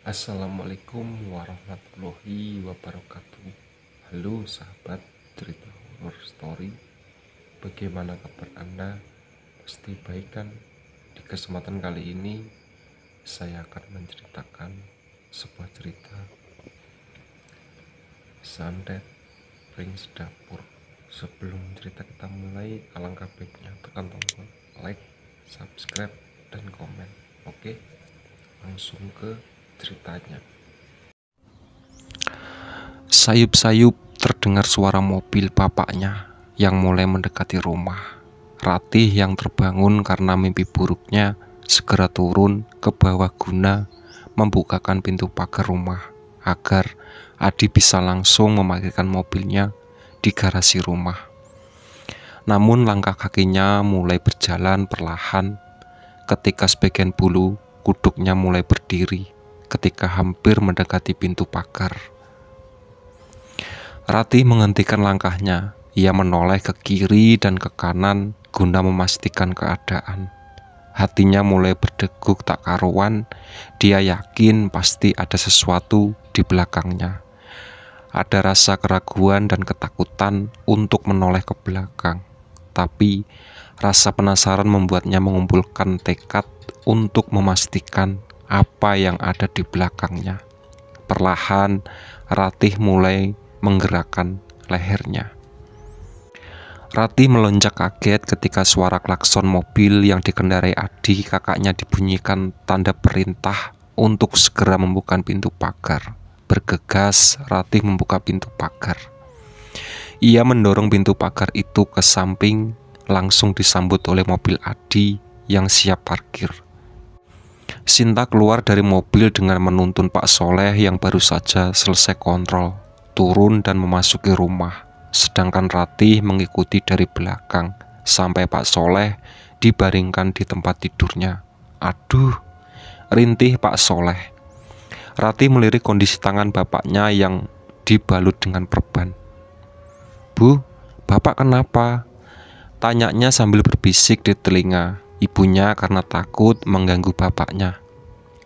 Assalamualaikum warahmatullahi wabarakatuh Halo sahabat cerita horror story Bagaimana kabar anda? Pasti baik kan? Di kesempatan kali ini Saya akan menceritakan sebuah cerita Sandet Prince Dapur Sebelum cerita kita mulai Alangkah baiknya tekan tombol like, subscribe, dan komen Oke? Langsung ke ceritanya. Sayup-sayup terdengar suara mobil bapaknya yang mulai mendekati rumah. Ratih yang terbangun karena mimpi buruknya segera turun ke bawah guna membukakan pintu pagar rumah agar Adi bisa langsung memarkirkan mobilnya di garasi rumah. Namun langkah kakinya mulai berjalan perlahan ketika sebagian bulu kuduknya mulai berdiri ketika hampir mendekati pintu pakar, Rati menghentikan langkahnya. Ia menoleh ke kiri dan ke kanan guna memastikan keadaan. Hatinya mulai berdeguk tak karuan. Dia yakin pasti ada sesuatu di belakangnya. Ada rasa keraguan dan ketakutan untuk menoleh ke belakang. Tapi rasa penasaran membuatnya mengumpulkan tekad untuk memastikan apa yang ada di belakangnya. Perlahan, Ratih mulai menggerakkan lehernya. Ratih melonjak kaget ketika suara klakson mobil yang dikendarai Adi kakaknya dibunyikan tanda perintah untuk segera membuka pintu pagar. Bergegas, Ratih membuka pintu pagar. Ia mendorong pintu pagar itu ke samping, langsung disambut oleh mobil Adi yang siap parkir Sinta keluar dari mobil dengan menuntun Pak Soleh yang baru saja selesai kontrol, turun dan memasuki rumah. Sedangkan Ratih mengikuti dari belakang sampai Pak Soleh dibaringkan di tempat tidurnya. Aduh, rintih Pak Soleh. Ratih melirik kondisi tangan bapaknya yang dibalut dengan perban. Bu, bapak kenapa? Tanyanya sambil berbisik di telinga ibunya karena takut mengganggu bapaknya.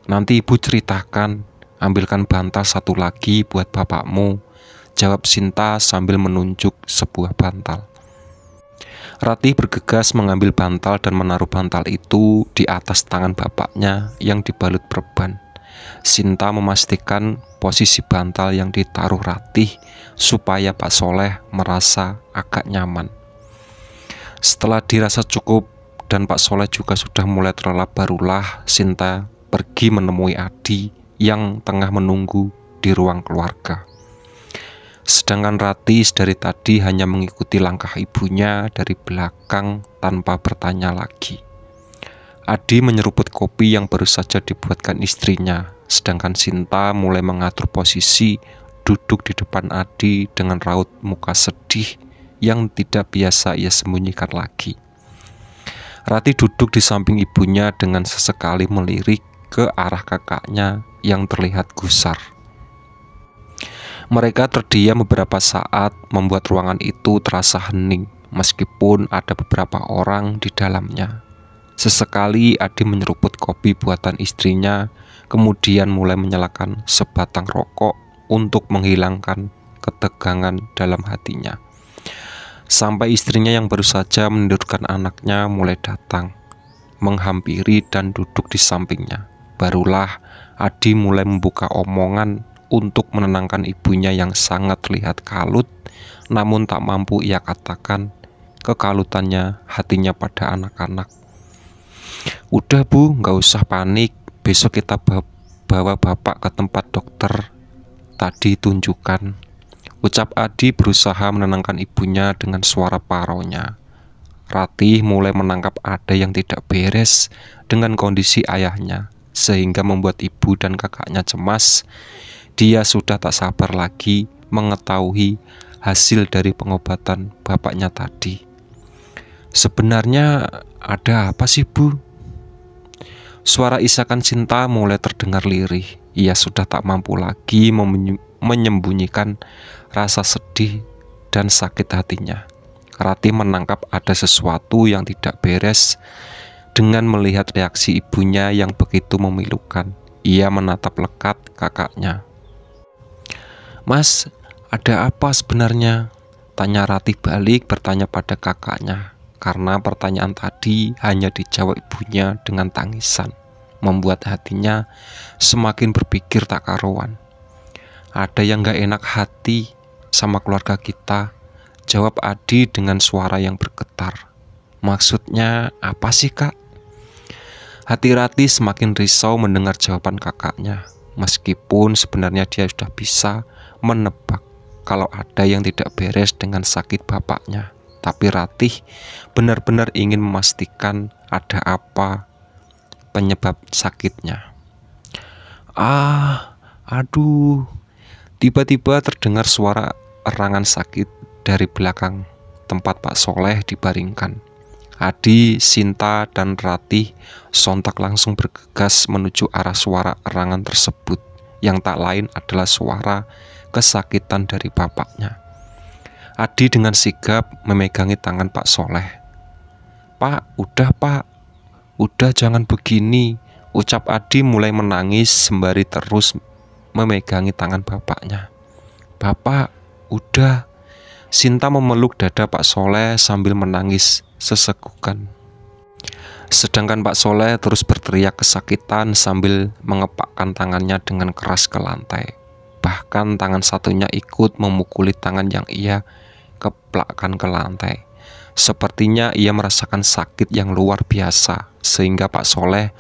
Nanti ibu ceritakan, ambilkan bantal satu lagi buat bapakmu. Jawab Sinta sambil menunjuk sebuah bantal. Ratih bergegas mengambil bantal dan menaruh bantal itu di atas tangan bapaknya yang dibalut perban. Sinta memastikan posisi bantal yang ditaruh Ratih supaya Pak Soleh merasa agak nyaman. Setelah dirasa cukup dan Pak Soleh juga sudah mulai terlelap barulah Sinta pergi menemui Adi yang tengah menunggu di ruang keluarga. Sedangkan Ratis dari tadi hanya mengikuti langkah ibunya dari belakang tanpa bertanya lagi. Adi menyeruput kopi yang baru saja dibuatkan istrinya, sedangkan Sinta mulai mengatur posisi duduk di depan Adi dengan raut muka sedih yang tidak biasa ia sembunyikan lagi. Rati duduk di samping ibunya dengan sesekali melirik ke arah kakaknya yang terlihat gusar. Mereka terdiam beberapa saat, membuat ruangan itu terasa hening, meskipun ada beberapa orang di dalamnya. Sesekali Adi menyeruput kopi buatan istrinya, kemudian mulai menyalakan sebatang rokok untuk menghilangkan ketegangan dalam hatinya. Sampai istrinya yang baru saja menidurkan anaknya mulai datang, menghampiri dan duduk di sampingnya barulah Adi mulai membuka omongan untuk menenangkan ibunya yang sangat terlihat kalut, namun tak mampu ia katakan kekalutannya hatinya pada anak-anak. Udah bu, nggak usah panik, besok kita bawa bapak ke tempat dokter tadi tunjukkan. Ucap Adi berusaha menenangkan ibunya dengan suara paronya. Ratih mulai menangkap ada yang tidak beres dengan kondisi ayahnya sehingga membuat ibu dan kakaknya cemas. Dia sudah tak sabar lagi mengetahui hasil dari pengobatan bapaknya tadi. Sebenarnya ada apa sih, Bu? Suara isakan cinta mulai terdengar lirih. Ia sudah tak mampu lagi menyembunyikan rasa sedih dan sakit hatinya. Rati menangkap ada sesuatu yang tidak beres dengan melihat reaksi ibunya yang begitu memilukan. Ia menatap lekat kakaknya. Mas, ada apa sebenarnya? Tanya Ratih balik bertanya pada kakaknya karena pertanyaan tadi hanya dijawab ibunya dengan tangisan membuat hatinya semakin berpikir tak karuan. Ada yang gak enak hati sama keluarga kita, jawab Adi dengan suara yang bergetar. Maksudnya apa sih kak? Hati Rati semakin risau mendengar jawaban kakaknya, meskipun sebenarnya dia sudah bisa menebak kalau ada yang tidak beres dengan sakit bapaknya. Tapi Ratih benar-benar ingin memastikan ada apa penyebab sakitnya. Ah, aduh. Tiba-tiba terdengar suara erangan sakit dari belakang tempat Pak Soleh dibaringkan. Adi, Sinta, dan Ratih sontak langsung bergegas menuju arah suara erangan tersebut yang tak lain adalah suara kesakitan dari bapaknya. Adi dengan sigap memegangi tangan Pak Soleh. Pak, udah pak, udah jangan begini, ucap Adi mulai menangis sembari terus memegangi tangan bapaknya. Bapak, udah. Sinta memeluk dada Pak Soleh sambil menangis sesekukan. Sedangkan Pak Soleh terus berteriak kesakitan sambil mengepakkan tangannya dengan keras ke lantai. Bahkan tangan satunya ikut memukuli tangan yang ia keplakkan ke lantai. Sepertinya ia merasakan sakit yang luar biasa, sehingga Pak Soleh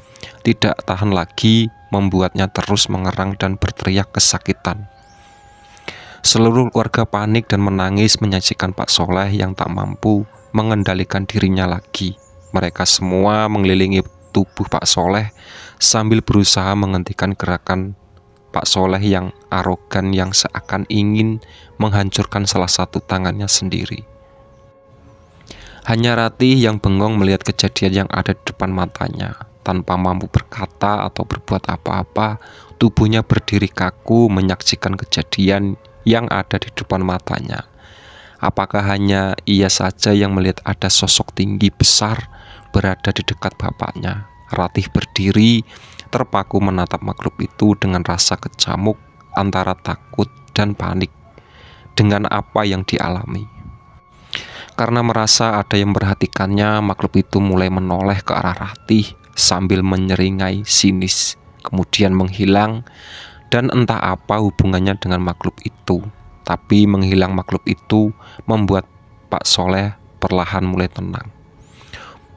tidak tahan lagi membuatnya terus mengerang dan berteriak kesakitan. Seluruh keluarga panik dan menangis menyaksikan Pak Soleh yang tak mampu mengendalikan dirinya lagi. Mereka semua mengelilingi tubuh Pak Soleh sambil berusaha menghentikan gerakan Pak Soleh yang arogan yang seakan ingin menghancurkan salah satu tangannya sendiri. Hanya Ratih yang bengong melihat kejadian yang ada di depan matanya. Tanpa mampu berkata atau berbuat apa-apa, tubuhnya berdiri kaku menyaksikan kejadian yang ada di depan matanya. Apakah hanya ia saja yang melihat ada sosok tinggi besar berada di dekat bapaknya? Ratih berdiri, terpaku menatap makhluk itu dengan rasa kecamuk antara takut dan panik dengan apa yang dialami. Karena merasa ada yang memperhatikannya, makhluk itu mulai menoleh ke arah Ratih sambil menyeringai sinis, kemudian menghilang dan entah apa hubungannya dengan makhluk itu. Tapi menghilang makhluk itu membuat Pak Soleh perlahan mulai tenang.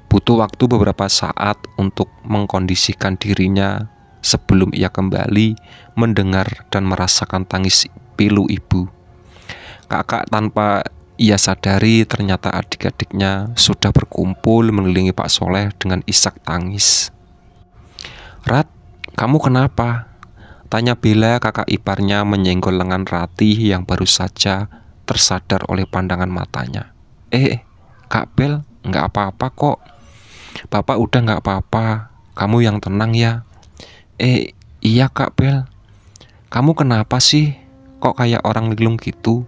Butuh waktu beberapa saat untuk mengkondisikan dirinya sebelum ia kembali mendengar dan merasakan tangis pilu ibu. Kakak tanpa ia sadari ternyata adik-adiknya sudah berkumpul mengelilingi Pak Soleh dengan isak tangis. Rat, kamu kenapa? Tanya Bella kakak iparnya menyenggol lengan Ratih yang baru saja tersadar oleh pandangan matanya. Eh, Kak Bel, nggak apa-apa kok. Bapak udah nggak apa-apa. Kamu yang tenang ya. Eh, iya Kak Bel. Kamu kenapa sih? Kok kayak orang linglung gitu?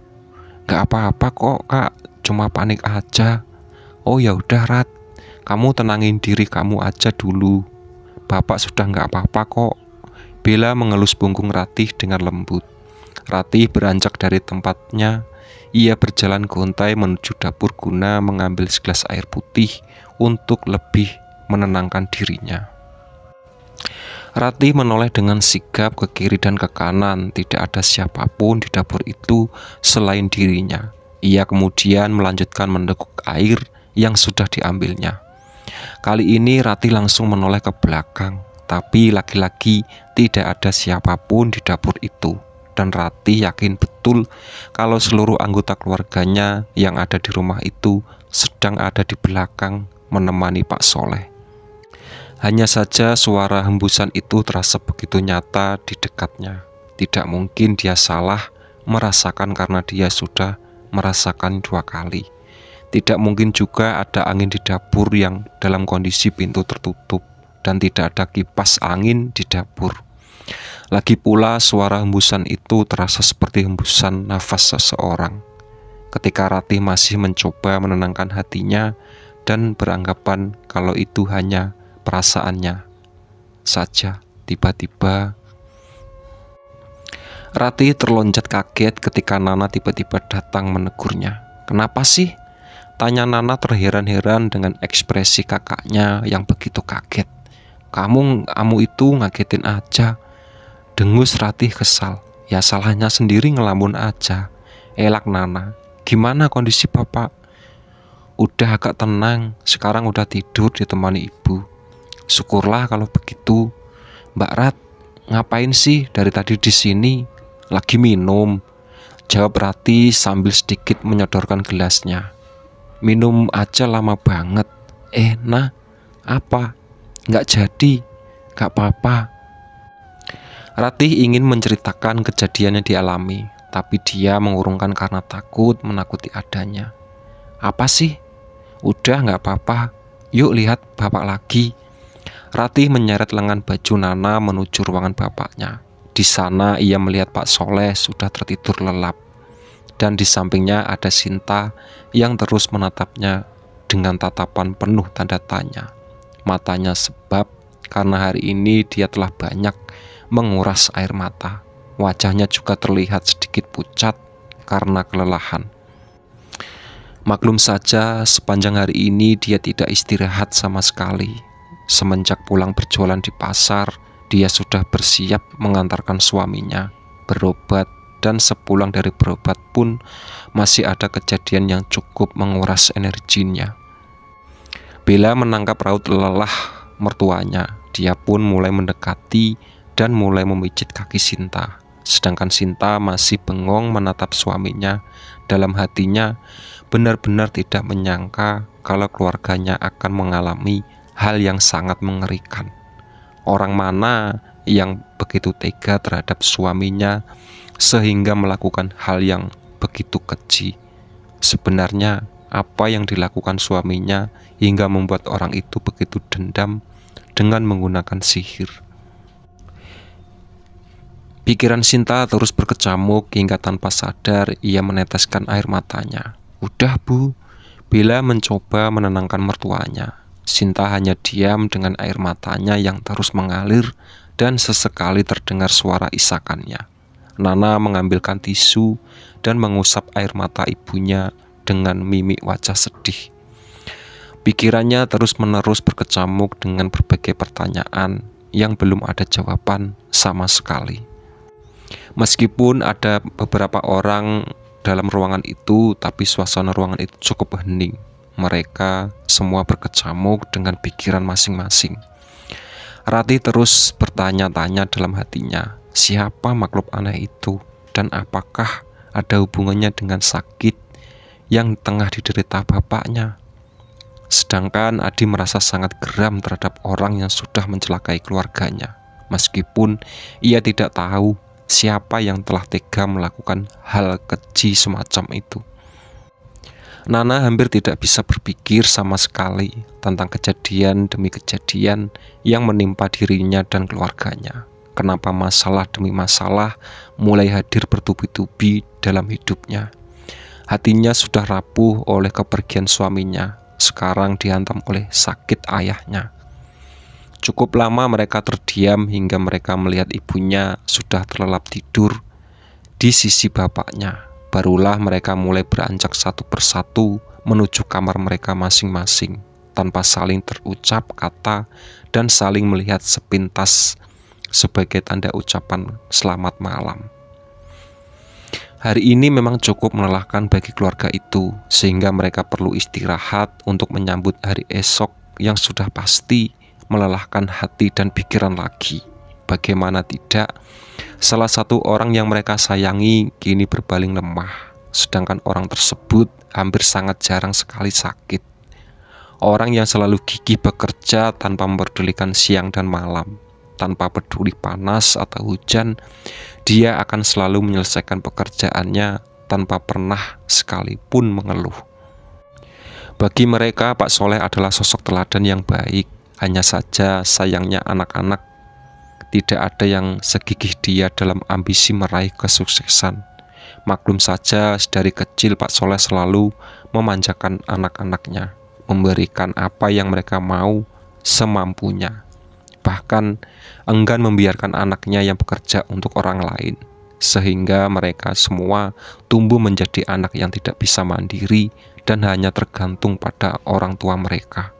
Nggak apa-apa kok Kak. Cuma panik aja. Oh ya udah Rat. Kamu tenangin diri kamu aja dulu. Bapak sudah nggak apa-apa kok. Bella mengelus punggung Ratih dengan lembut. Ratih beranjak dari tempatnya. Ia berjalan gontai menuju dapur guna mengambil segelas air putih untuk lebih menenangkan dirinya. Ratih menoleh dengan sigap ke kiri dan ke kanan. Tidak ada siapapun di dapur itu selain dirinya. Ia kemudian melanjutkan mendekuk air yang sudah diambilnya. Kali ini Ratih langsung menoleh ke belakang tapi laki-laki tidak ada siapapun di dapur itu. Dan Rati yakin betul kalau seluruh anggota keluarganya yang ada di rumah itu sedang ada di belakang menemani Pak Soleh. Hanya saja suara hembusan itu terasa begitu nyata di dekatnya. Tidak mungkin dia salah merasakan karena dia sudah merasakan dua kali. Tidak mungkin juga ada angin di dapur yang dalam kondisi pintu tertutup dan tidak ada kipas angin di dapur. Lagi pula suara hembusan itu terasa seperti hembusan nafas seseorang. Ketika Ratih masih mencoba menenangkan hatinya dan beranggapan kalau itu hanya perasaannya saja, tiba-tiba Ratih terloncat kaget ketika Nana tiba-tiba datang menegurnya. Kenapa sih? Tanya Nana terheran-heran dengan ekspresi kakaknya yang begitu kaget kamu kamu itu ngagetin aja dengus ratih kesal ya salahnya sendiri ngelamun aja elak nana gimana kondisi bapak udah agak tenang sekarang udah tidur ditemani ibu syukurlah kalau begitu mbak Rat ngapain sih dari tadi di sini lagi minum jawab Rati sambil sedikit menyodorkan gelasnya minum aja lama banget eh nah apa nggak jadi, nggak apa-apa. Ratih ingin menceritakan kejadian yang dialami, tapi dia mengurungkan karena takut menakuti adanya. Apa sih? Udah nggak apa-apa, yuk lihat bapak lagi. Ratih menyeret lengan baju Nana menuju ruangan bapaknya. Di sana ia melihat Pak Soleh sudah tertidur lelap. Dan di sampingnya ada Sinta yang terus menatapnya dengan tatapan penuh tanda tanya matanya sebab karena hari ini dia telah banyak menguras air mata. Wajahnya juga terlihat sedikit pucat karena kelelahan. Maklum saja, sepanjang hari ini dia tidak istirahat sama sekali. Semenjak pulang berjualan di pasar, dia sudah bersiap mengantarkan suaminya berobat, dan sepulang dari berobat pun masih ada kejadian yang cukup menguras energinya. Bella menangkap raut lelah mertuanya. Dia pun mulai mendekati dan mulai memijit kaki Sinta. Sedangkan Sinta masih bengong menatap suaminya. Dalam hatinya benar-benar tidak menyangka kalau keluarganya akan mengalami hal yang sangat mengerikan. Orang mana yang begitu tega terhadap suaminya sehingga melakukan hal yang begitu keji? Sebenarnya apa yang dilakukan suaminya hingga membuat orang itu begitu dendam dengan menggunakan sihir. Pikiran Sinta terus berkecamuk hingga tanpa sadar ia meneteskan air matanya. Udah bu, Bila mencoba menenangkan mertuanya. Sinta hanya diam dengan air matanya yang terus mengalir dan sesekali terdengar suara isakannya. Nana mengambilkan tisu dan mengusap air mata ibunya dengan mimik wajah sedih. Pikirannya terus-menerus berkecamuk dengan berbagai pertanyaan yang belum ada jawaban sama sekali. Meskipun ada beberapa orang dalam ruangan itu, tapi suasana ruangan itu cukup hening. Mereka semua berkecamuk dengan pikiran masing-masing. Rati terus bertanya-tanya dalam hatinya, siapa makhluk aneh itu dan apakah ada hubungannya dengan sakit yang tengah diderita bapaknya. Sedangkan Adi merasa sangat geram terhadap orang yang sudah mencelakai keluarganya, meskipun ia tidak tahu siapa yang telah tega melakukan hal keji semacam itu. Nana hampir tidak bisa berpikir sama sekali tentang kejadian demi kejadian yang menimpa dirinya dan keluarganya. Kenapa masalah demi masalah mulai hadir bertubi-tubi dalam hidupnya? Hatinya sudah rapuh oleh kepergian suaminya, sekarang dihantam oleh sakit ayahnya. Cukup lama mereka terdiam hingga mereka melihat ibunya sudah terlelap tidur di sisi bapaknya. Barulah mereka mulai beranjak satu persatu menuju kamar mereka masing-masing tanpa saling terucap kata dan saling melihat sepintas sebagai tanda ucapan selamat malam. Hari ini memang cukup melelahkan bagi keluarga itu, sehingga mereka perlu istirahat untuk menyambut hari esok yang sudah pasti melelahkan hati dan pikiran lagi. Bagaimana tidak, salah satu orang yang mereka sayangi kini berbaling lemah, sedangkan orang tersebut hampir sangat jarang sekali sakit. Orang yang selalu gigih bekerja tanpa memperdulikan siang dan malam, tanpa peduli panas atau hujan, dia akan selalu menyelesaikan pekerjaannya tanpa pernah sekalipun mengeluh. Bagi mereka, Pak Soleh adalah sosok teladan yang baik. Hanya saja, sayangnya, anak-anak tidak ada yang segigih dia dalam ambisi meraih kesuksesan. Maklum saja, dari kecil Pak Soleh selalu memanjakan anak-anaknya, memberikan apa yang mereka mau semampunya bahkan enggan membiarkan anaknya yang bekerja untuk orang lain, sehingga mereka semua tumbuh menjadi anak yang tidak bisa mandiri dan hanya tergantung pada orang tua mereka.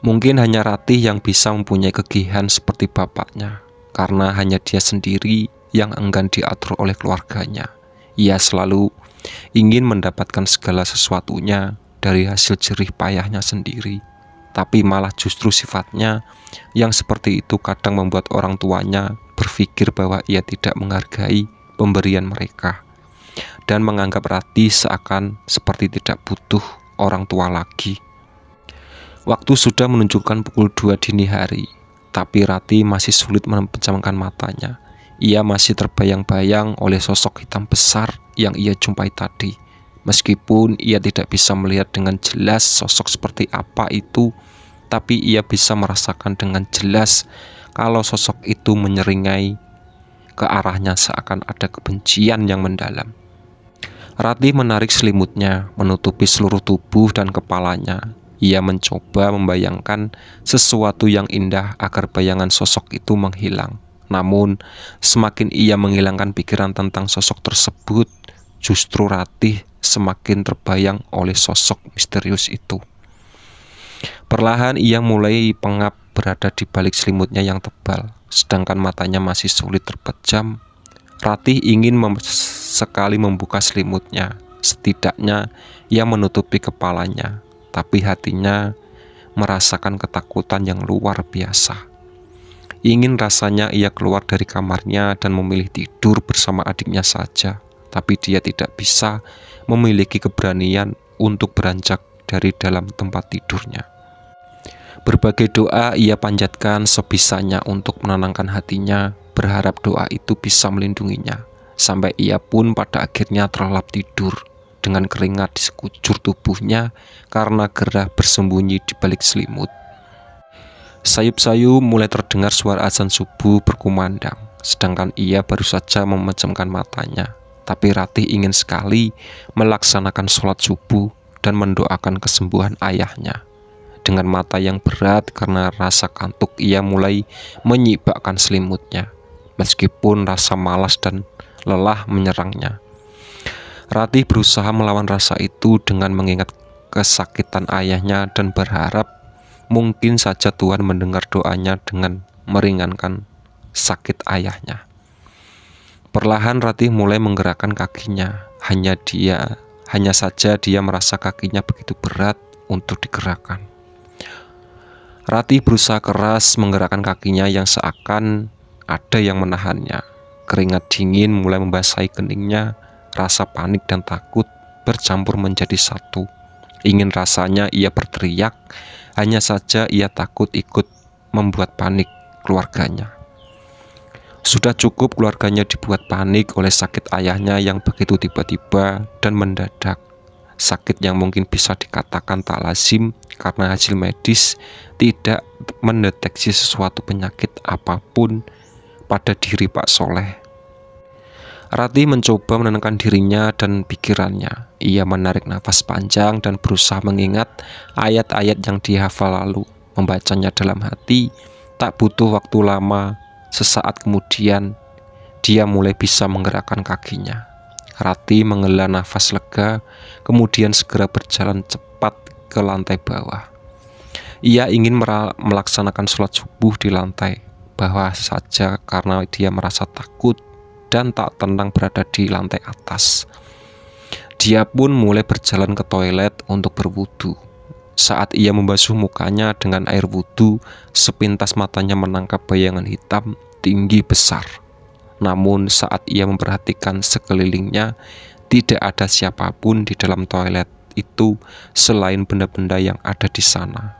Mungkin hanya Ratih yang bisa mempunyai kegihan seperti bapaknya, karena hanya dia sendiri yang enggan diatur oleh keluarganya. Ia selalu ingin mendapatkan segala sesuatunya dari hasil jerih payahnya sendiri tapi malah justru sifatnya yang seperti itu kadang membuat orang tuanya berpikir bahwa ia tidak menghargai pemberian mereka dan menganggap Rati seakan seperti tidak butuh orang tua lagi. Waktu sudah menunjukkan pukul 2 dini hari, tapi Rati masih sulit menempejamkan matanya. Ia masih terbayang-bayang oleh sosok hitam besar yang ia jumpai tadi Meskipun ia tidak bisa melihat dengan jelas sosok seperti apa itu, tapi ia bisa merasakan dengan jelas kalau sosok itu menyeringai ke arahnya seakan ada kebencian yang mendalam. Ratih menarik selimutnya, menutupi seluruh tubuh dan kepalanya. Ia mencoba membayangkan sesuatu yang indah agar bayangan sosok itu menghilang. Namun, semakin ia menghilangkan pikiran tentang sosok tersebut, justru Ratih semakin terbayang oleh sosok misterius itu. Perlahan ia mulai pengap berada di balik selimutnya yang tebal, sedangkan matanya masih sulit terpejam. Ratih ingin mem sekali membuka selimutnya, setidaknya ia menutupi kepalanya, tapi hatinya merasakan ketakutan yang luar biasa. Ingin rasanya ia keluar dari kamarnya dan memilih tidur bersama adiknya saja tapi dia tidak bisa memiliki keberanian untuk beranjak dari dalam tempat tidurnya. Berbagai doa ia panjatkan sebisanya untuk menenangkan hatinya, berharap doa itu bisa melindunginya, sampai ia pun pada akhirnya terlelap tidur dengan keringat di sekujur tubuhnya karena gerah bersembunyi di balik selimut. Sayup-sayup mulai terdengar suara azan subuh berkumandang, sedangkan ia baru saja memejamkan matanya tapi Ratih ingin sekali melaksanakan sholat subuh dan mendoakan kesembuhan ayahnya. Dengan mata yang berat karena rasa kantuk ia mulai menyibakkan selimutnya meskipun rasa malas dan lelah menyerangnya. Ratih berusaha melawan rasa itu dengan mengingat kesakitan ayahnya dan berharap mungkin saja Tuhan mendengar doanya dengan meringankan sakit ayahnya. Perlahan Ratih mulai menggerakkan kakinya. Hanya dia, hanya saja dia merasa kakinya begitu berat untuk digerakkan. Ratih berusaha keras menggerakkan kakinya yang seakan ada yang menahannya. Keringat dingin mulai membasahi keningnya, rasa panik dan takut bercampur menjadi satu. Ingin rasanya ia berteriak, hanya saja ia takut ikut membuat panik keluarganya. Sudah cukup keluarganya dibuat panik oleh sakit ayahnya yang begitu tiba-tiba dan mendadak. Sakit yang mungkin bisa dikatakan tak lazim karena hasil medis tidak mendeteksi sesuatu penyakit apapun pada diri Pak Soleh. Rati mencoba menenangkan dirinya dan pikirannya. Ia menarik nafas panjang dan berusaha mengingat ayat-ayat yang dihafal lalu, membacanya dalam hati. Tak butuh waktu lama, Sesaat kemudian, dia mulai bisa menggerakkan kakinya. Rati menghela nafas lega, kemudian segera berjalan cepat ke lantai bawah. Ia ingin melaksanakan sholat subuh di lantai bawah saja karena dia merasa takut dan tak tenang berada di lantai atas. Dia pun mulai berjalan ke toilet untuk berwudu. Saat ia membasuh mukanya dengan air wudhu, sepintas matanya menangkap bayangan hitam tinggi besar. Namun saat ia memperhatikan sekelilingnya, tidak ada siapapun di dalam toilet itu selain benda-benda yang ada di sana.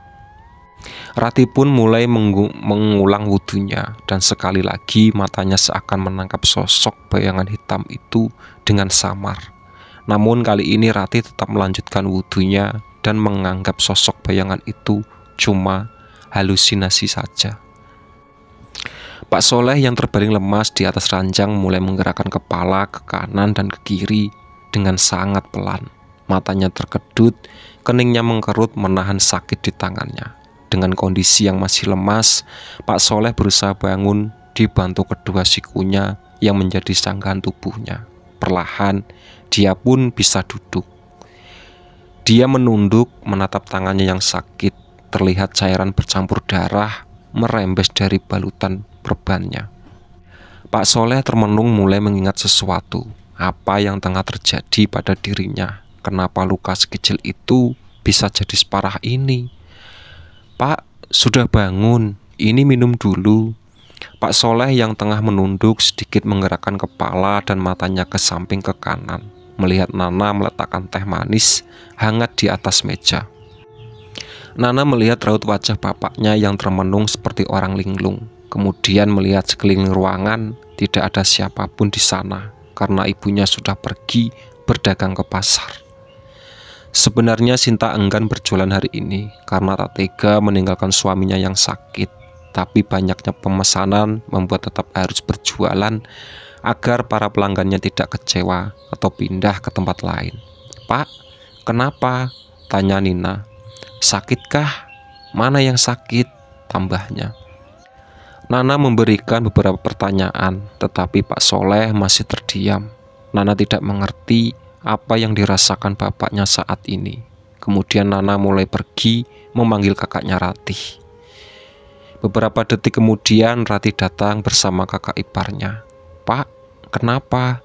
Rati pun mulai mengulang wudhunya dan sekali lagi matanya seakan menangkap sosok bayangan hitam itu dengan samar. Namun kali ini Rati tetap melanjutkan wudhunya dan menganggap sosok bayangan itu cuma halusinasi saja. Pak Soleh yang terbaring lemas di atas ranjang mulai menggerakkan kepala ke kanan dan ke kiri dengan sangat pelan. Matanya terkedut, keningnya mengkerut menahan sakit di tangannya. Dengan kondisi yang masih lemas, Pak Soleh berusaha bangun dibantu kedua sikunya yang menjadi sanggahan tubuhnya. Perlahan, dia pun bisa duduk. Dia menunduk, menatap tangannya yang sakit, terlihat cairan bercampur darah merembes dari balutan perbannya. Pak Soleh termenung mulai mengingat sesuatu, apa yang tengah terjadi pada dirinya. Kenapa luka sekecil itu bisa jadi separah ini? Pak, sudah bangun, ini minum dulu. Pak Soleh yang tengah menunduk sedikit menggerakkan kepala dan matanya ke samping ke kanan melihat Nana meletakkan teh manis hangat di atas meja. Nana melihat raut wajah bapaknya yang termenung seperti orang linglung, kemudian melihat sekeliling ruangan tidak ada siapapun di sana karena ibunya sudah pergi berdagang ke pasar. Sebenarnya Sinta enggan berjualan hari ini karena tak tega meninggalkan suaminya yang sakit tapi banyaknya pemesanan membuat tetap harus berjualan agar para pelanggannya tidak kecewa atau pindah ke tempat lain. Pak, kenapa? Tanya Nina. Sakitkah? Mana yang sakit? Tambahnya. Nana memberikan beberapa pertanyaan, tetapi Pak Soleh masih terdiam. Nana tidak mengerti apa yang dirasakan bapaknya saat ini. Kemudian Nana mulai pergi memanggil kakaknya Ratih. Beberapa detik kemudian Ratih datang bersama kakak iparnya. Pak, kenapa?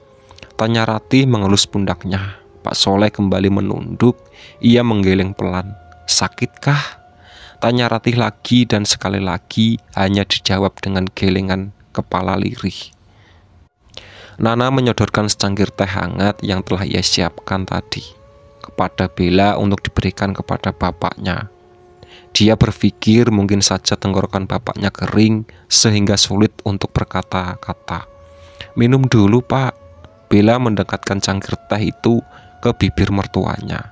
Tanya Ratih mengelus pundaknya. Pak Soleh kembali menunduk, ia menggeleng pelan. Sakitkah? Tanya Ratih lagi dan sekali lagi hanya dijawab dengan gelengan kepala lirih. Nana menyodorkan secangkir teh hangat yang telah ia siapkan tadi kepada Bella untuk diberikan kepada bapaknya. Dia berpikir mungkin saja tenggorokan bapaknya kering sehingga sulit untuk berkata-kata. Minum dulu pak. Bella mendekatkan cangkir teh itu ke bibir mertuanya.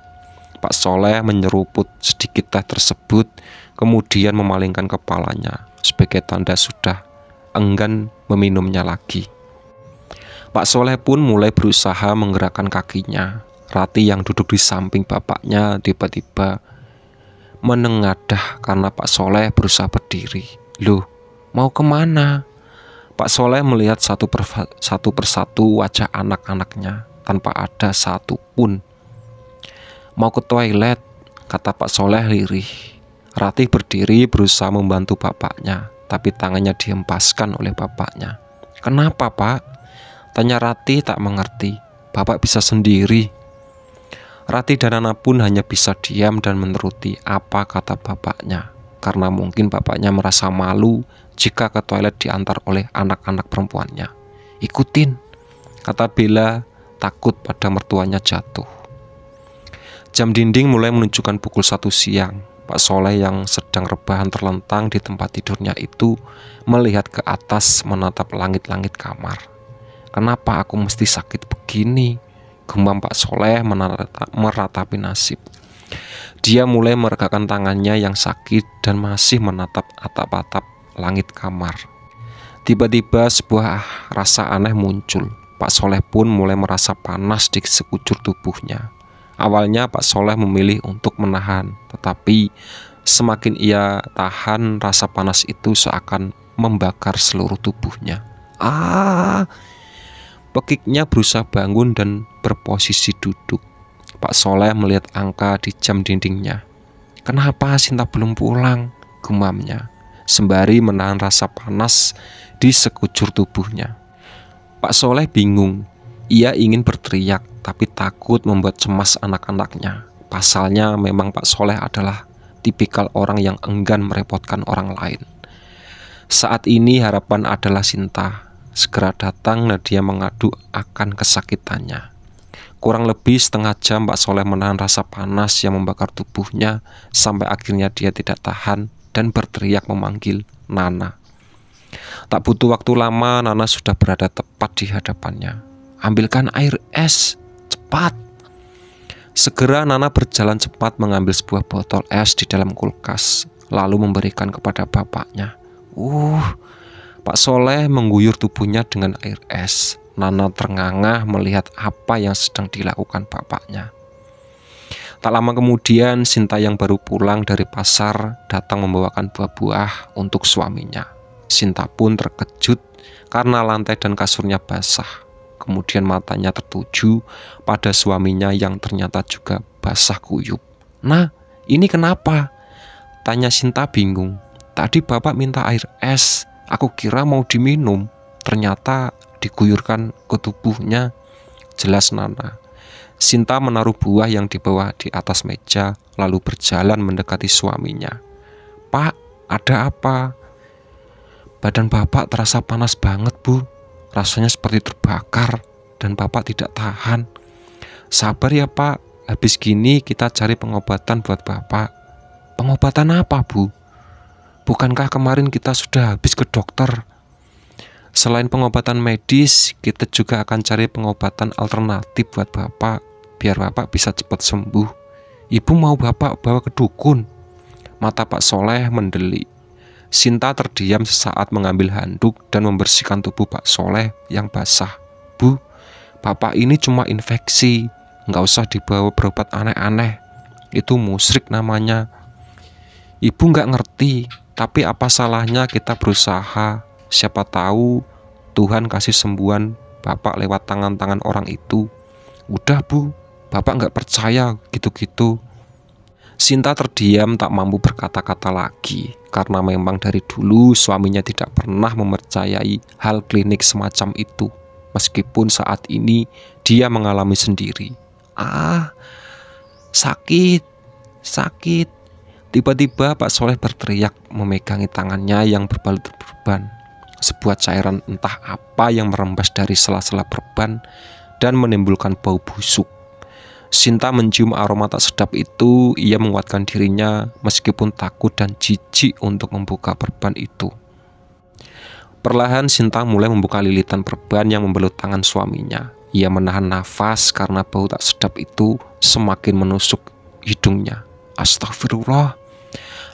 Pak Soleh menyeruput sedikit teh tersebut, kemudian memalingkan kepalanya sebagai tanda sudah enggan meminumnya lagi. Pak Soleh pun mulai berusaha menggerakkan kakinya. Rati yang duduk di samping bapaknya tiba-tiba menengadah karena Pak Soleh berusaha berdiri. Loh, mau kemana? Pak Soleh melihat satu, per, satu persatu wajah anak-anaknya tanpa ada satu pun. Mau ke toilet, kata Pak Soleh lirih. Ratih berdiri berusaha membantu bapaknya, tapi tangannya dihempaskan oleh bapaknya. Kenapa pak? Tanya Ratih tak mengerti. Bapak bisa sendiri. Ratih dan anak pun hanya bisa diam dan menuruti apa kata bapaknya. Karena mungkin bapaknya merasa malu jika ke toilet diantar oleh anak-anak perempuannya. Ikutin, kata Bella takut pada mertuanya jatuh. Jam dinding mulai menunjukkan pukul satu siang. Pak Soleh yang sedang rebahan terlentang di tempat tidurnya itu melihat ke atas menatap langit-langit kamar. Kenapa aku mesti sakit begini? Gumam Pak Soleh meratapi nasib. Dia mulai meregakan tangannya yang sakit dan masih menatap atap-atap langit kamar. Tiba-tiba sebuah rasa aneh muncul. Pak Soleh pun mulai merasa panas di sekujur tubuhnya. Awalnya Pak Soleh memilih untuk menahan, tetapi semakin ia tahan rasa panas itu seakan membakar seluruh tubuhnya. Ah! Pekiknya berusaha bangun dan berposisi duduk. Pak Soleh melihat angka di jam dindingnya. Kenapa Sinta belum pulang? Gumamnya sembari menahan rasa panas di sekujur tubuhnya. Pak Soleh bingung. Ia ingin berteriak, tapi takut membuat cemas anak-anaknya. Pasalnya memang Pak Soleh adalah tipikal orang yang enggan merepotkan orang lain. Saat ini harapan adalah Sinta. Segera datang Nadia mengadu akan kesakitannya. Kurang lebih setengah jam Pak Soleh menahan rasa panas yang membakar tubuhnya sampai akhirnya dia tidak tahan dan berteriak memanggil Nana. Tak butuh waktu lama, Nana sudah berada tepat di hadapannya. Ambilkan air es, cepat. Segera Nana berjalan cepat mengambil sebuah botol es di dalam kulkas, lalu memberikan kepada bapaknya. Uh, Pak Soleh mengguyur tubuhnya dengan air es. Nana ternganga melihat apa yang sedang dilakukan bapaknya. Tak lama kemudian, Sinta yang baru pulang dari pasar datang membawakan buah-buah untuk suaminya. Sinta pun terkejut karena lantai dan kasurnya basah. Kemudian matanya tertuju pada suaminya yang ternyata juga basah kuyup. Nah, ini kenapa? Tanya Sinta bingung. Tadi bapak minta air es, aku kira mau diminum. Ternyata diguyurkan ke tubuhnya. Jelas Nana. Sinta menaruh buah yang dibawa di atas meja, lalu berjalan mendekati suaminya. "Pak, ada apa?" "Badan Bapak terasa panas banget, Bu. Rasanya seperti terbakar dan Bapak tidak tahan." "Sabar ya, Pak. Habis gini kita cari pengobatan buat Bapak." "Pengobatan apa, Bu?" "Bukankah kemarin kita sudah habis ke dokter?" Selain pengobatan medis, kita juga akan cari pengobatan alternatif buat Bapak, biar Bapak bisa cepat sembuh. Ibu mau Bapak bawa ke dukun. Mata Pak Soleh mendelik. Sinta terdiam sesaat mengambil handuk dan membersihkan tubuh Pak Soleh yang basah. Bu, Bapak ini cuma infeksi, nggak usah dibawa berobat aneh-aneh. Itu musrik namanya. Ibu nggak ngerti, tapi apa salahnya kita berusaha Siapa tahu Tuhan kasih sembuhan Bapak lewat tangan-tangan orang itu. Udah bu, Bapak nggak percaya gitu-gitu. Sinta terdiam tak mampu berkata-kata lagi karena memang dari dulu suaminya tidak pernah mempercayai hal klinik semacam itu meskipun saat ini dia mengalami sendiri. Ah, sakit, sakit. Tiba-tiba Pak Soleh berteriak memegangi tangannya yang berbalut berban sebuah cairan entah apa yang merembes dari sela-sela perban dan menimbulkan bau busuk. Sinta mencium aroma tak sedap itu, ia menguatkan dirinya meskipun takut dan jijik untuk membuka perban itu. Perlahan Sinta mulai membuka lilitan perban yang membelut tangan suaminya. Ia menahan nafas karena bau tak sedap itu semakin menusuk hidungnya. Astagfirullah.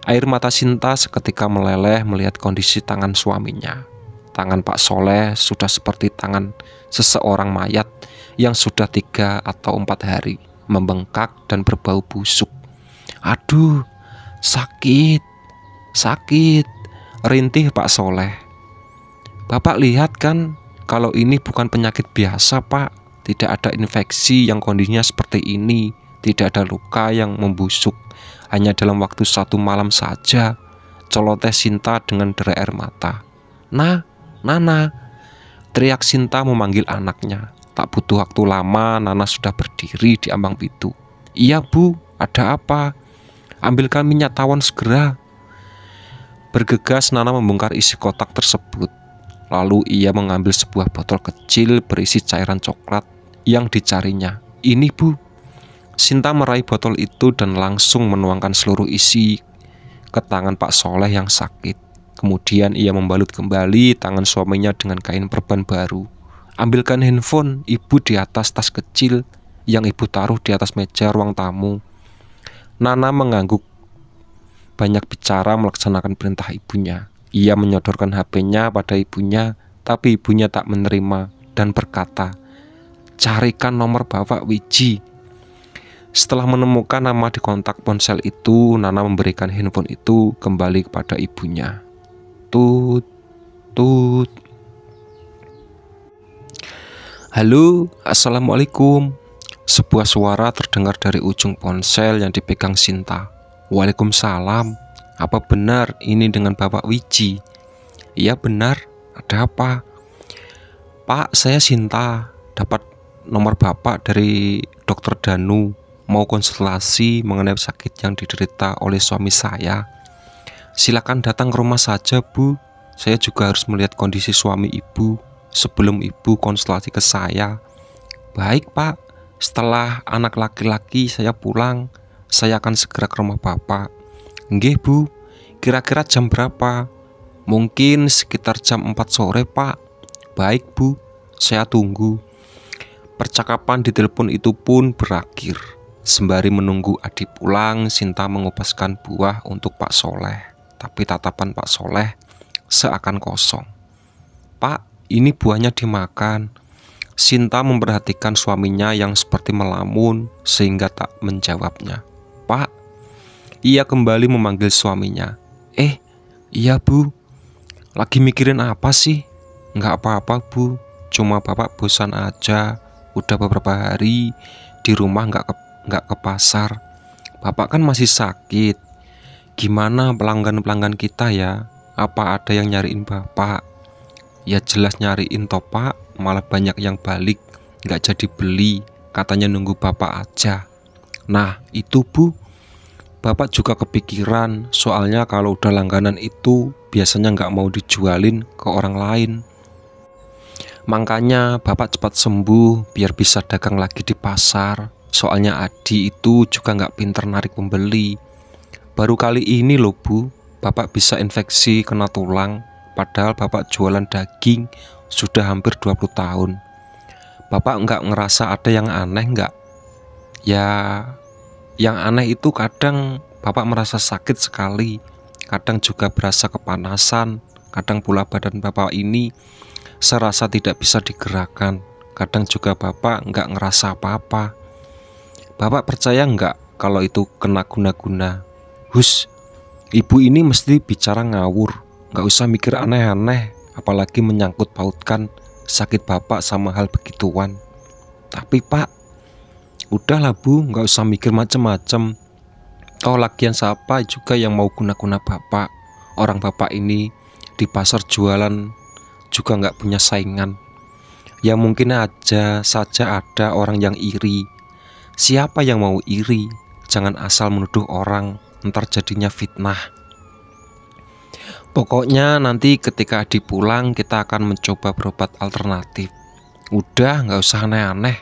Air mata Sinta seketika meleleh melihat kondisi tangan suaminya tangan Pak Soleh sudah seperti tangan seseorang mayat yang sudah tiga atau empat hari membengkak dan berbau busuk. Aduh, sakit, sakit, rintih Pak Soleh. Bapak lihat kan, kalau ini bukan penyakit biasa Pak, tidak ada infeksi yang kondisinya seperti ini, tidak ada luka yang membusuk, hanya dalam waktu satu malam saja. Celoteh Sinta dengan derai air mata. Nah, Nana. Teriak Sinta memanggil anaknya. Tak butuh waktu lama, Nana sudah berdiri di ambang pintu. Iya bu, ada apa? Ambilkan minyak tawon segera. Bergegas Nana membongkar isi kotak tersebut. Lalu ia mengambil sebuah botol kecil berisi cairan coklat yang dicarinya. Ini bu. Sinta meraih botol itu dan langsung menuangkan seluruh isi ke tangan Pak Soleh yang sakit. Kemudian ia membalut kembali tangan suaminya dengan kain perban baru. Ambilkan handphone ibu di atas tas kecil yang ibu taruh di atas meja ruang tamu. Nana mengangguk. Banyak bicara melaksanakan perintah ibunya. Ia menyodorkan HP-nya pada ibunya, tapi ibunya tak menerima dan berkata, "Carikan nomor Bapak Wiji." Setelah menemukan nama di kontak ponsel itu, Nana memberikan handphone itu kembali kepada ibunya tut tut Halo, Assalamualaikum Sebuah suara terdengar dari ujung ponsel yang dipegang Sinta Waalaikumsalam Apa benar ini dengan Bapak Wiji? Iya benar, ada apa? Pak, saya Sinta Dapat nomor Bapak dari dokter Danu Mau konsultasi mengenai sakit yang diderita oleh suami saya Silakan datang ke rumah saja, Bu. Saya juga harus melihat kondisi suami Ibu sebelum Ibu konsultasi ke saya. Baik, Pak. Setelah anak laki-laki saya pulang, saya akan segera ke rumah Bapak. Nggih, Bu. Kira-kira jam berapa? Mungkin sekitar jam 4 sore, Pak. Baik, Bu. Saya tunggu. Percakapan di telepon itu pun berakhir. Sembari menunggu Adi pulang, Sinta mengupaskan buah untuk Pak Soleh tapi tatapan Pak Soleh seakan kosong. Pak, ini buahnya dimakan. Sinta memperhatikan suaminya yang seperti melamun sehingga tak menjawabnya. Pak, ia kembali memanggil suaminya. Eh, iya bu, lagi mikirin apa sih? Enggak apa-apa bu, cuma bapak bosan aja. Udah beberapa hari di rumah enggak ke, nggak ke pasar. Bapak kan masih sakit gimana pelanggan-pelanggan kita ya apa ada yang nyariin bapak ya jelas nyariin toh pak malah banyak yang balik nggak jadi beli katanya nunggu bapak aja nah itu bu bapak juga kepikiran soalnya kalau udah langganan itu biasanya nggak mau dijualin ke orang lain makanya bapak cepat sembuh biar bisa dagang lagi di pasar soalnya Adi itu juga nggak pinter narik pembeli Baru kali ini loh bu, bapak bisa infeksi kena tulang, padahal bapak jualan daging sudah hampir 20 tahun. Bapak nggak ngerasa ada yang aneh nggak? Ya, yang aneh itu kadang bapak merasa sakit sekali, kadang juga berasa kepanasan, kadang pula badan bapak ini serasa tidak bisa digerakkan, kadang juga bapak nggak ngerasa apa-apa. Bapak percaya nggak kalau itu kena guna-guna? Hus, ibu ini mesti bicara ngawur, gak usah mikir aneh-aneh, apalagi menyangkut pautkan sakit bapak sama hal begituan. Tapi pak, udahlah bu, gak usah mikir macem-macem. Toh lagian siapa juga yang mau guna-guna bapak. Orang bapak ini di pasar jualan juga nggak punya saingan. Ya mungkin aja saja ada orang yang iri. Siapa yang mau iri? Jangan asal menuduh orang ntar jadinya fitnah pokoknya nanti ketika Adi pulang kita akan mencoba berobat alternatif udah nggak usah aneh-aneh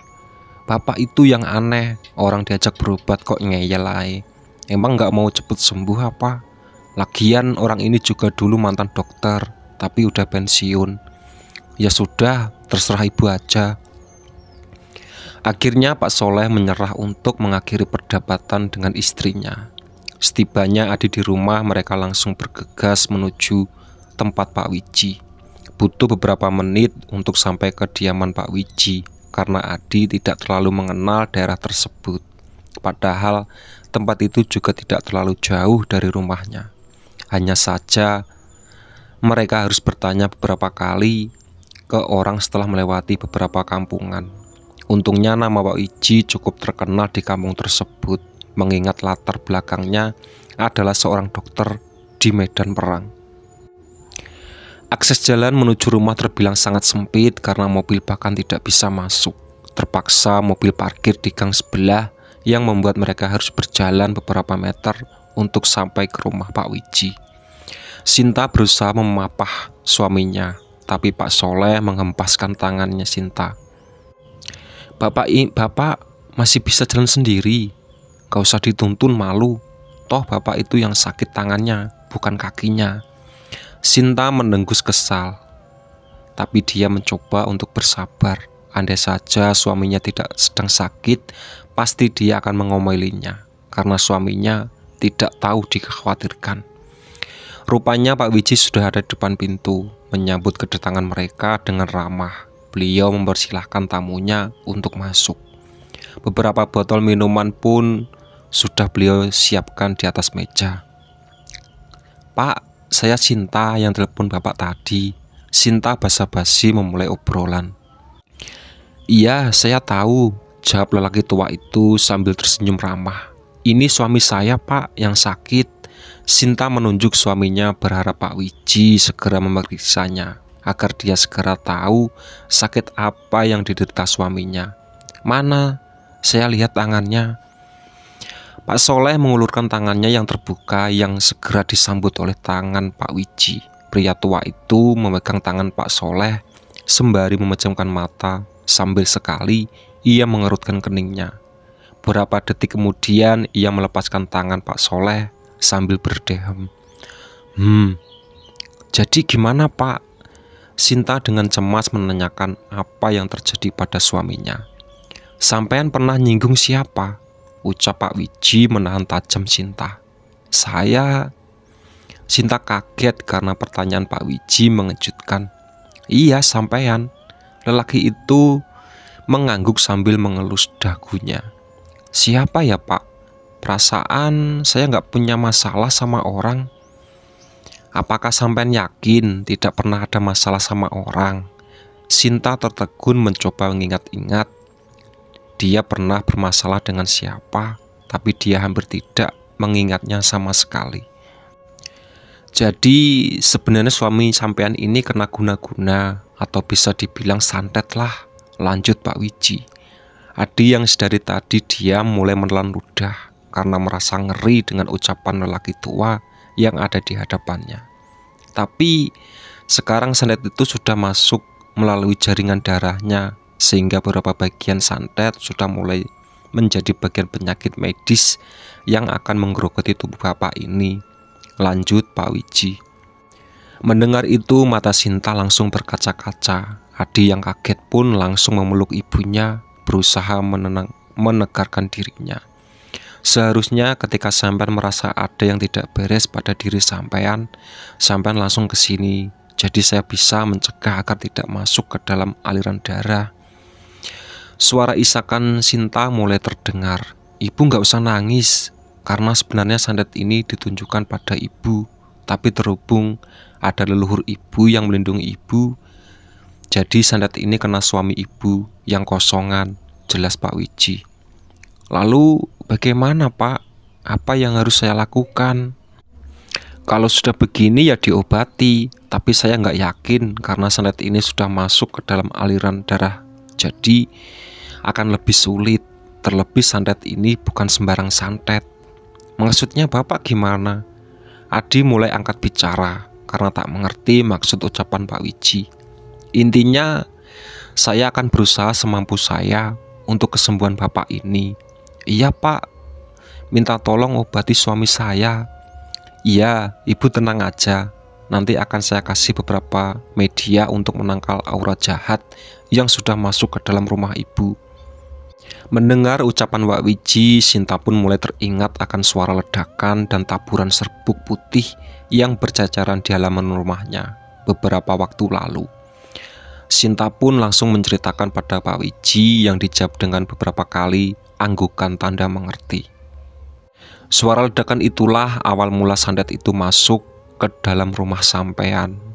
bapak itu yang aneh orang diajak berobat kok ngeyel aja emang nggak mau cepet sembuh apa lagian orang ini juga dulu mantan dokter tapi udah pensiun ya sudah terserah ibu aja Akhirnya Pak Soleh menyerah untuk mengakhiri perdebatan dengan istrinya. Setibanya Adi di rumah, mereka langsung bergegas menuju tempat Pak Wiji. Butuh beberapa menit untuk sampai ke diaman Pak Wiji karena Adi tidak terlalu mengenal daerah tersebut. Padahal tempat itu juga tidak terlalu jauh dari rumahnya. Hanya saja mereka harus bertanya beberapa kali ke orang setelah melewati beberapa kampungan. Untungnya nama Pak Wiji cukup terkenal di kampung tersebut mengingat latar belakangnya adalah seorang dokter di medan perang. Akses jalan menuju rumah terbilang sangat sempit karena mobil bahkan tidak bisa masuk. Terpaksa mobil parkir di gang sebelah yang membuat mereka harus berjalan beberapa meter untuk sampai ke rumah Pak Wiji. Sinta berusaha memapah suaminya, tapi Pak Soleh menghempaskan tangannya Sinta. Bapak, bapak masih bisa jalan sendiri. Gak usah dituntun malu. Toh bapak itu yang sakit tangannya, bukan kakinya. Sinta menenggus kesal. Tapi dia mencoba untuk bersabar. Andai saja suaminya tidak sedang sakit, pasti dia akan mengomelinya. Karena suaminya tidak tahu dikhawatirkan. Rupanya Pak Wiji sudah ada di depan pintu, menyambut kedatangan mereka dengan ramah. Beliau mempersilahkan tamunya untuk masuk. Beberapa botol minuman pun sudah beliau siapkan di atas meja. Pak, saya Sinta yang telepon bapak tadi. Sinta basa-basi memulai obrolan. Iya, saya tahu, jawab lelaki tua itu sambil tersenyum ramah. Ini suami saya pak yang sakit. Sinta menunjuk suaminya berharap Pak Wiji segera memeriksanya agar dia segera tahu sakit apa yang diderita suaminya. Mana? Saya lihat tangannya, Pak Soleh mengulurkan tangannya yang terbuka yang segera disambut oleh tangan Pak Wiji. Pria tua itu memegang tangan Pak Soleh sembari memejamkan mata sambil sekali ia mengerutkan keningnya. Beberapa detik kemudian ia melepaskan tangan Pak Soleh sambil berdehem. Hmm, jadi gimana Pak? Sinta dengan cemas menanyakan apa yang terjadi pada suaminya. Sampean pernah nyinggung siapa? Ucap Pak Wiji menahan tajam Sinta. Saya... Sinta kaget karena pertanyaan Pak Wiji mengejutkan. Iya, sampean. Lelaki itu mengangguk sambil mengelus dagunya. Siapa ya pak? Perasaan saya nggak punya masalah sama orang. Apakah sampean yakin tidak pernah ada masalah sama orang? Sinta tertegun mencoba mengingat-ingat dia pernah bermasalah dengan siapa, tapi dia hampir tidak mengingatnya sama sekali. Jadi sebenarnya suami sampean ini kena guna-guna atau bisa dibilang santet lah. Lanjut Pak Wiji. Adi yang sedari tadi dia mulai menelan ludah karena merasa ngeri dengan ucapan lelaki tua yang ada di hadapannya. Tapi sekarang santet itu sudah masuk melalui jaringan darahnya sehingga beberapa bagian santet sudah mulai menjadi bagian penyakit medis yang akan menggerogoti tubuh bapak ini. Lanjut Pak Wiji. Mendengar itu mata Sinta langsung berkaca-kaca. Adi yang kaget pun langsung memeluk ibunya berusaha menenang, menegarkan dirinya. Seharusnya ketika sampean merasa ada yang tidak beres pada diri sampean, sampean langsung ke sini. Jadi saya bisa mencegah agar tidak masuk ke dalam aliran darah Suara isakan Sinta mulai terdengar. Ibu nggak usah nangis, karena sebenarnya santet ini ditunjukkan pada ibu. Tapi terhubung ada leluhur ibu yang melindungi ibu. Jadi santet ini kena suami ibu yang kosongan, jelas Pak Wiji. Lalu bagaimana Pak? Apa yang harus saya lakukan? Kalau sudah begini ya diobati, tapi saya nggak yakin karena santet ini sudah masuk ke dalam aliran darah. Jadi akan lebih sulit. Terlebih santet ini bukan sembarang santet. Maksudnya Bapak gimana? Adi mulai angkat bicara karena tak mengerti maksud ucapan Pak Wiji. Intinya, saya akan berusaha semampu saya untuk kesembuhan Bapak ini. Iya Pak, minta tolong obati suami saya. Iya, Ibu tenang aja, nanti akan saya kasih beberapa media untuk menangkal aura jahat yang sudah masuk ke dalam rumah ibu. Mendengar ucapan Wak Wiji, Sinta pun mulai teringat akan suara ledakan dan taburan serbuk putih yang berjajaran di halaman rumahnya beberapa waktu lalu. Sinta pun langsung menceritakan pada Pak Wiji yang dijawab dengan beberapa kali anggukan tanda mengerti. Suara ledakan itulah awal mula sandet itu masuk ke dalam rumah sampean